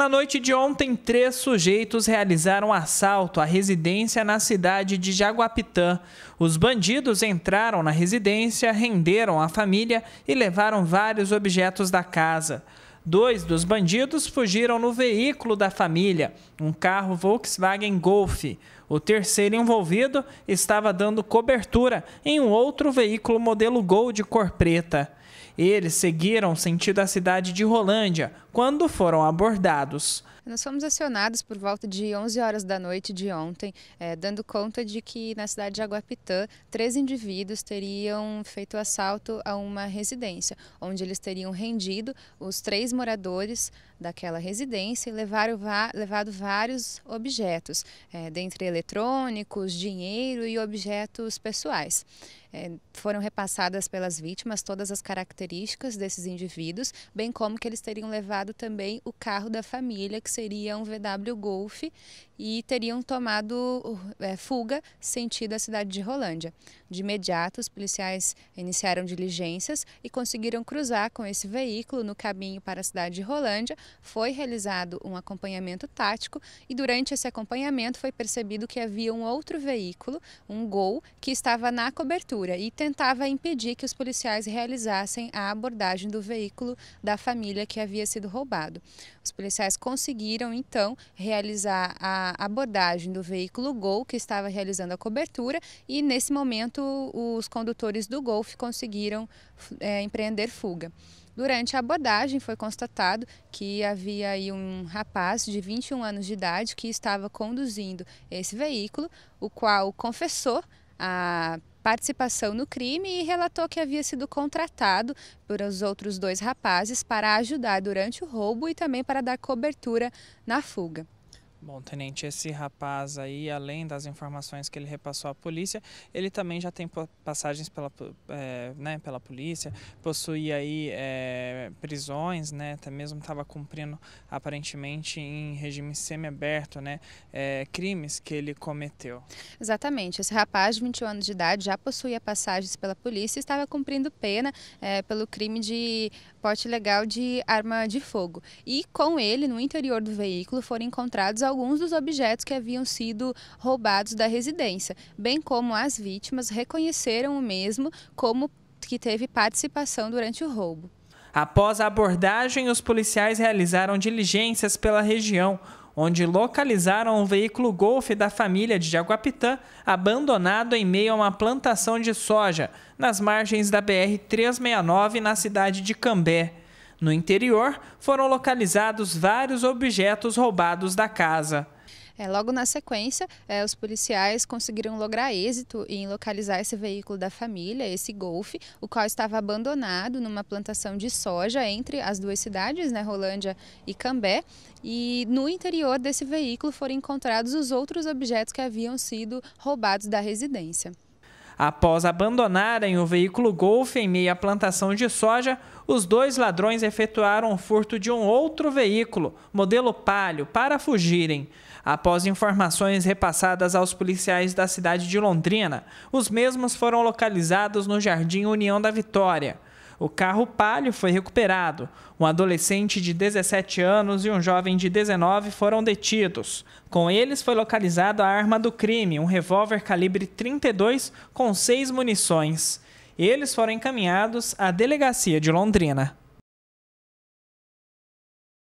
Na noite de ontem, três sujeitos realizaram assalto à residência na cidade de Jaguapitã. Os bandidos entraram na residência, renderam a família e levaram vários objetos da casa. Dois dos bandidos fugiram no veículo da família, um carro Volkswagen Golf. O terceiro envolvido estava dando cobertura em um outro veículo modelo Gol de cor preta. Eles seguiram sentido a cidade de Rolândia, quando foram abordados. Nós fomos acionados por volta de 11 horas da noite de ontem, é, dando conta de que na cidade de Aguapitã, três indivíduos teriam feito assalto a uma residência, onde eles teriam rendido os três moradores daquela residência e levaram, levado vários objetos, é, dentre eletrônicos, dinheiro e objetos pessoais. É, foram repassadas pelas vítimas todas as características desses indivíduos, bem como que eles teriam levado também o carro da família, que seria um VW Golf, e teriam tomado é, fuga sentido a cidade de Rolândia. De imediato, os policiais iniciaram diligências e conseguiram cruzar com esse veículo no caminho para a cidade de Rolândia. Foi realizado um acompanhamento tático e durante esse acompanhamento foi percebido que havia um outro veículo, um Gol, que estava na cobertura e tentava impedir que os policiais realizassem a abordagem do veículo da família que havia sido roubado. Os policiais conseguiram, então, realizar a abordagem do veículo Gol, que estava realizando a cobertura, e nesse momento os condutores do Golf conseguiram é, empreender fuga. Durante a abordagem foi constatado que havia aí um rapaz de 21 anos de idade que estava conduzindo esse veículo, o qual confessou a participação no crime e relatou que havia sido contratado por os outros dois rapazes para ajudar durante o roubo e também para dar cobertura na fuga. Bom, tenente, esse rapaz aí, além das informações que ele repassou à polícia, ele também já tem passagens pela, é, né, pela polícia, possuía aí é, prisões, né, até mesmo estava cumprindo aparentemente em regime semiaberto, né, é, crimes que ele cometeu. Exatamente, esse rapaz de 21 anos de idade já possuía passagens pela polícia e estava cumprindo pena pelo crime de porte legal de arma de fogo. E com ele, no interior do veículo, foram encontrados alguns dos objetos que haviam sido roubados da residência, bem como as vítimas reconheceram o mesmo como que teve participação durante o roubo. Após a abordagem, os policiais realizaram diligências pela região, onde localizaram um veículo Golf da família de Jaguapitã abandonado em meio a uma plantação de soja nas margens da BR-369 na cidade de Cambé. No interior, foram localizados vários objetos roubados da casa. É, logo na sequência, é, os policiais conseguiram lograr êxito em localizar esse veículo da família, esse Golf, o qual estava abandonado numa plantação de soja entre as duas cidades, né, Rolândia e Cambé. E no interior desse veículo foram encontrados os outros objetos que haviam sido roubados da residência. Após abandonarem o veículo Golf em meio à plantação de soja, os dois ladrões efetuaram o furto de um outro veículo, modelo Palio, para fugirem. Após informações repassadas aos policiais da cidade de Londrina, os mesmos foram localizados no Jardim União da Vitória. O carro Palio foi recuperado. Um adolescente de 17 anos e um jovem de 19 foram detidos. Com eles foi localizada a arma do crime, um revólver calibre 32 com seis munições. Eles foram encaminhados à delegacia de Londrina.